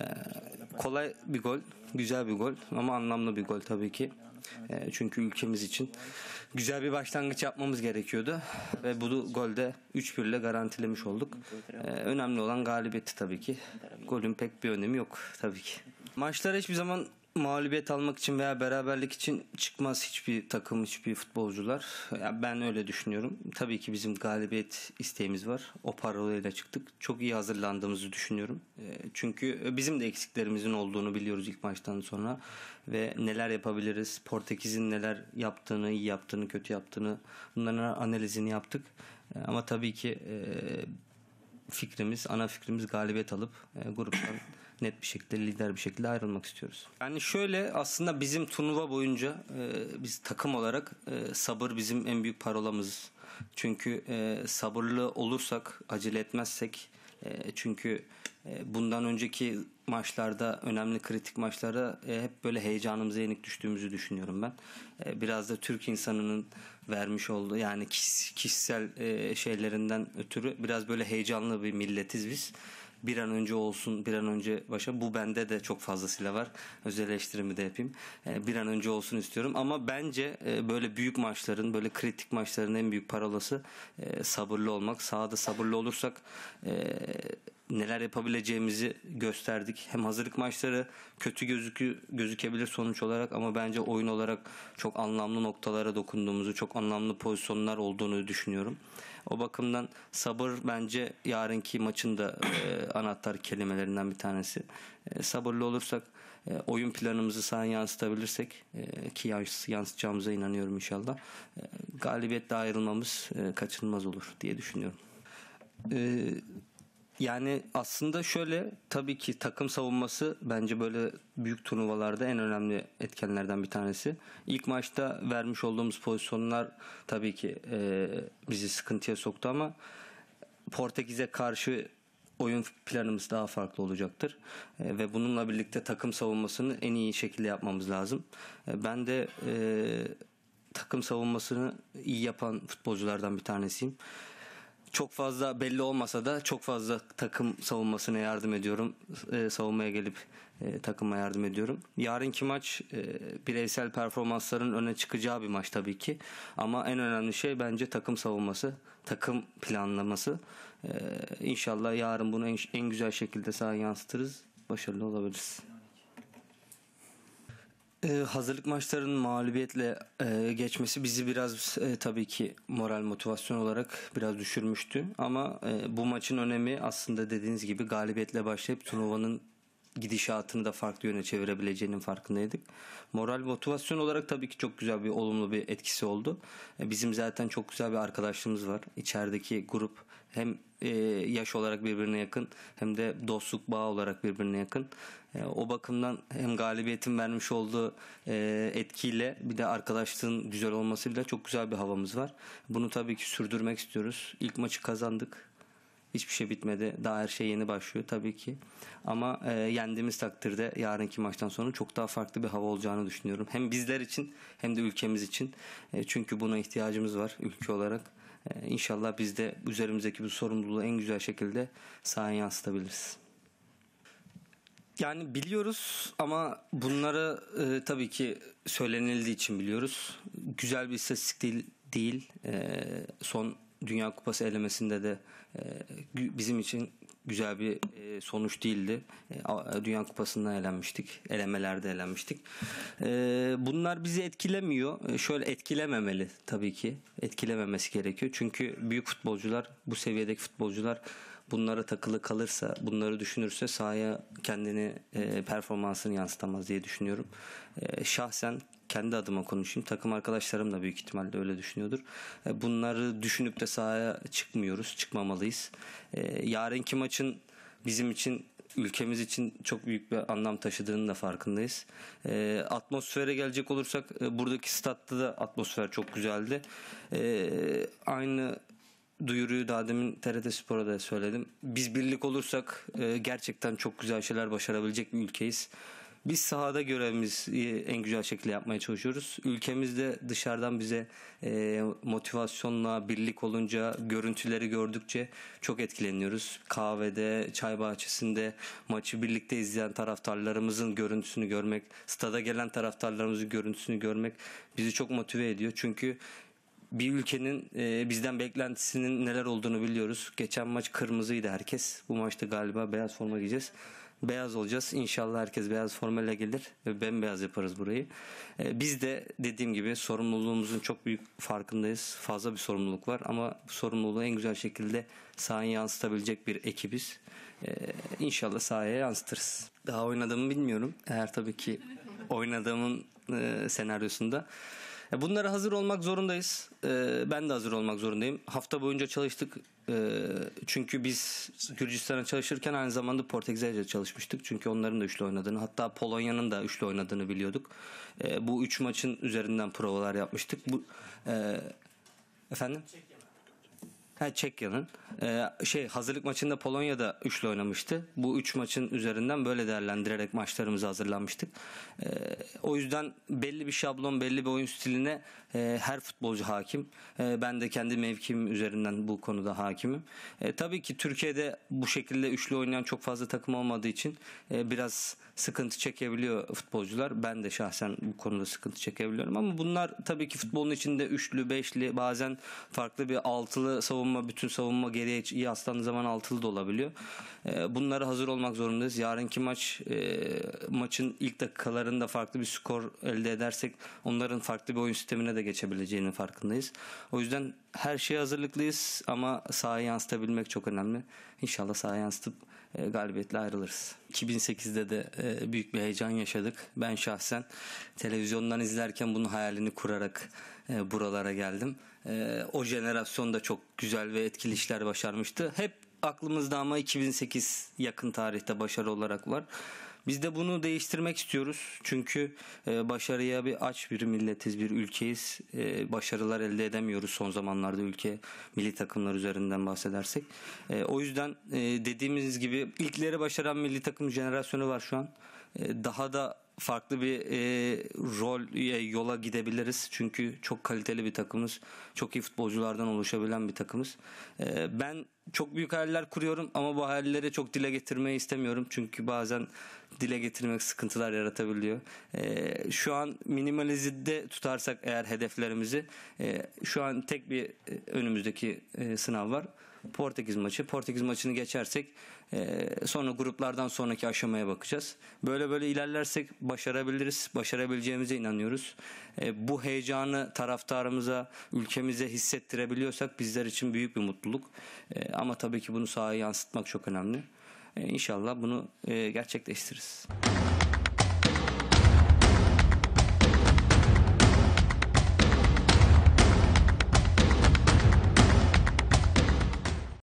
Ee, kolay bir gol, güzel bir gol ama anlamlı bir gol tabii ki. Ee, çünkü ülkemiz için güzel bir başlangıç yapmamız gerekiyordu ve bu golde 3-1 ile garantilemiş olduk. Ee, önemli olan galibiyetti tabii ki. Golün pek bir önemi yok tabii ki. Maçlar hiçbir zaman mağlubiyet almak için veya beraberlik için çıkmaz hiçbir takım, hiçbir futbolcular. Yani ben öyle düşünüyorum. Tabii ki bizim galibiyet isteğimiz var. O parolayla çıktık. Çok iyi hazırlandığımızı düşünüyorum. Ee, çünkü bizim de eksiklerimizin olduğunu biliyoruz ilk maçtan sonra. Ve neler yapabiliriz, Portekiz'in neler yaptığını, iyi yaptığını, kötü yaptığını bunların analizini yaptık. Ee, ama tabii ki e, fikrimiz, ana fikrimiz galibiyet alıp e, gruptan net bir şekilde lider bir şekilde ayrılmak istiyoruz. Yani şöyle aslında bizim turnuva boyunca e, biz takım olarak e, sabır bizim en büyük parolamız. Çünkü e, sabırlı olursak, acele etmezsek e, çünkü e, bundan önceki maçlarda önemli kritik maçlarda e, hep böyle heyecanımıza yenik düştüğümüzü düşünüyorum ben. E, biraz da Türk insanının vermiş olduğu yani kişisel e, şeylerinden ötürü biraz böyle heyecanlı bir milletiz biz bir an önce olsun bir an önce başa bu bende de çok fazlasıyla var öz eleştirimi de yapayım e, bir an önce olsun istiyorum ama bence e, böyle büyük maçların böyle kritik maçların en büyük parolası e, sabırlı olmak sahada sabırlı olursak neler yapabileceğimizi gösterdik. Hem hazırlık maçları kötü gözükü, gözükebilir sonuç olarak ama bence oyun olarak çok anlamlı noktalara dokunduğumuzu, çok anlamlı pozisyonlar olduğunu düşünüyorum. O bakımdan sabır bence yarınki maçın da e, anahtar kelimelerinden bir tanesi. E, sabırlı olursak e, oyun planımızı sahaya yansıtabilirsek e, ki yansıtacağımıza inanıyorum inşallah. E, galibiyetle ayrılmamız e, kaçınılmaz olur diye düşünüyorum. Eee yani aslında şöyle tabii ki takım savunması bence böyle büyük turnuvalarda en önemli etkenlerden bir tanesi. İlk maçta vermiş olduğumuz pozisyonlar tabii ki e, bizi sıkıntıya soktu ama Portekiz'e karşı oyun planımız daha farklı olacaktır. E, ve bununla birlikte takım savunmasını en iyi şekilde yapmamız lazım. E, ben de e, takım savunmasını iyi yapan futbolculardan bir tanesiyim çok fazla belli olmasa da çok fazla takım savunmasına yardım ediyorum. E, savunmaya gelip e, takıma yardım ediyorum. Yarınki maç e, bireysel performansların öne çıkacağı bir maç tabii ki. Ama en önemli şey bence takım savunması, takım planlaması. E, inşallah yarın bunu en, en güzel şekilde sahaya yansıtırız. Başarılı olabiliriz. Ee, hazırlık maçlarının mağlubiyetle e, geçmesi bizi biraz e, tabii ki moral motivasyon olarak biraz düşürmüştü. Ama e, bu maçın önemi aslında dediğiniz gibi galibiyetle başlayıp turnuvanın gidişatını da farklı yöne çevirebileceğinin farkındaydık. Moral motivasyon olarak tabii ki çok güzel bir olumlu bir etkisi oldu. E, bizim zaten çok güzel bir arkadaşlığımız var. İçerideki grup hem e, yaş olarak birbirine yakın hem de dostluk bağı olarak birbirine yakın. E, o bakımdan hem galibiyetin vermiş olduğu etkiyle bir de arkadaşlığın güzel olmasıyla çok güzel bir havamız var. Bunu tabii ki sürdürmek istiyoruz. İlk maçı kazandık. Hiçbir şey bitmedi. Daha her şey yeni başlıyor tabii ki. Ama e, yendiğimiz takdirde yarınki maçtan sonra çok daha farklı bir hava olacağını düşünüyorum. Hem bizler için hem de ülkemiz için. E, çünkü buna ihtiyacımız var ülke olarak. E, inşallah biz de üzerimizdeki bu sorumluluğu en güzel şekilde sahaya yansıtabiliriz. Yani biliyoruz ama bunları e, tabii ki söylenildiği için biliyoruz. Güzel bir istatistik değil. değil. E, son Dünya Kupası elemesinde de e, bizim için güzel bir e, sonuç değildi. E, Dünya Kupası'ndan elenmiştik. Elemelerde elenmiştik. Bunlar bizi etkilemiyor. Şöyle etkilememeli tabii ki. Etkilememesi gerekiyor. Çünkü büyük futbolcular, bu seviyedeki futbolcular bunlara takılı kalırsa, bunları düşünürse sahaya kendini performansını yansıtamaz diye düşünüyorum. Şahsen kendi adıma konuşayım. Takım arkadaşlarım da büyük ihtimalle öyle düşünüyordur. E, bunları düşünüp de sahaya çıkmıyoruz, çıkmamalıyız. E, yarınki maçın bizim için ülkemiz için çok büyük bir anlam taşıdığının da farkındayız. E, atmosfere gelecek olursak e, buradaki statta da atmosfer çok güzeldi. E, aynı duyuruyu daha demin TRT Spor'a da söyledim. Biz birlik olursak e, gerçekten çok güzel şeyler başarabilecek bir ülkeyiz. Biz sahada görevimizi en güzel şekilde yapmaya çalışıyoruz. Ülkemizde dışarıdan bize e, motivasyonla birlik olunca, görüntüleri gördükçe çok etkileniyoruz. Kahvede, çay bahçesinde maçı birlikte izleyen taraftarlarımızın görüntüsünü görmek, stada gelen taraftarlarımızın görüntüsünü görmek bizi çok motive ediyor. Çünkü bir ülkenin e, bizden beklentisinin neler olduğunu biliyoruz. Geçen maç kırmızıydı herkes. Bu maçta galiba beyaz forma giyeceğiz beyaz olacağız. İnşallah herkes beyaz formayla gelir ve bembeyaz yaparız burayı. Ee, biz de dediğim gibi sorumluluğumuzun çok büyük farkındayız. Fazla bir sorumluluk var ama bu sorumluluğu en güzel şekilde sahaya yansıtabilecek bir ekibiz. Ee, inşallah sahaya yansıtırız. Daha oynadığımı bilmiyorum. Eğer tabii ki oynadığımın e, senaryosunda Bunlara hazır olmak zorundayız. Ee, ben de hazır olmak zorundayım. Hafta boyunca çalıştık. Ee, çünkü biz Gürcistan'a çalışırken aynı zamanda Portekiz'e çalışmıştık. Çünkü onların da üçlü oynadığını hatta Polonya'nın da üçlü oynadığını biliyorduk. Ee, bu üç maçın üzerinden provalar yapmıştık. Bu e, Efendim? Çek Ha Çekya'nın. Ee, şey hazırlık maçında Polonya'da üçlü oynamıştı. Bu üç maçın üzerinden böyle değerlendirerek maçlarımızı hazırlanmıştık. Ee, o yüzden belli bir şablon, belli bir oyun stiline e, her futbolcu hakim. E, ben de kendi mevkim üzerinden bu konuda hakimim. E, tabii ki Türkiye'de bu şekilde üçlü oynayan çok fazla takım olmadığı için e, biraz sıkıntı çekebiliyor futbolcular. Ben de şahsen bu konuda sıkıntı çekebiliyorum ama bunlar tabii ki futbolun içinde üçlü, beşli, bazen farklı bir altılı savunma savunma bütün savunma geriye iyi aslandığı zaman altılı da olabiliyor. Ee, bunlara hazır olmak zorundayız. Yarınki maç e, maçın ilk dakikalarında farklı bir skor elde edersek onların farklı bir oyun sistemine de geçebileceğinin farkındayız. O yüzden her şeye hazırlıklıyız ama sahaya yansıtabilmek çok önemli. İnşallah sahaya yansıtıp e, galibiyetle ayrılırız. 2008'de de e, büyük bir heyecan yaşadık. Ben şahsen televizyondan izlerken bunun hayalini kurarak buralara geldim e, o jenerasyonda çok güzel ve etkili işler başarmıştı. Hep aklımızda ama 2008 yakın tarihte başarı olarak var. Biz de bunu değiştirmek istiyoruz. Çünkü e, başarıya bir aç bir milletiz, bir ülkeyiz. E, başarılar elde edemiyoruz son zamanlarda ülke milli takımlar üzerinden bahsedersek. E, o yüzden dediğimiz gibi ilkleri başaran milli takım jenerasyonu var şu an. Daha da farklı bir e, rol yola gidebiliriz. Çünkü çok kaliteli bir takımız. Çok iyi futbolculardan oluşabilen bir takımız. E, ben çok büyük hayaller kuruyorum ama bu hayalleri çok dile getirmeyi istemiyorum. Çünkü bazen dile getirmek sıkıntılar yaratabiliyor. E, şu an minimalizde tutarsak eğer hedeflerimizi e, şu an tek bir e, önümüzdeki e, sınav var. Portekiz maçı. Portekiz maçını geçersek e, sonra gruplardan sonraki aşamaya bakacağız. Böyle böyle ilerlersek başarabiliriz. Başarabileceğimize inanıyoruz. E, bu heyecanı taraftarımıza, ülkemize hissettirebiliyorsak bizler için büyük bir mutluluk. E, ama tabii ki bunu sahaya yansıtmak çok önemli. E, inşallah bunu e, gerçekleştiririz.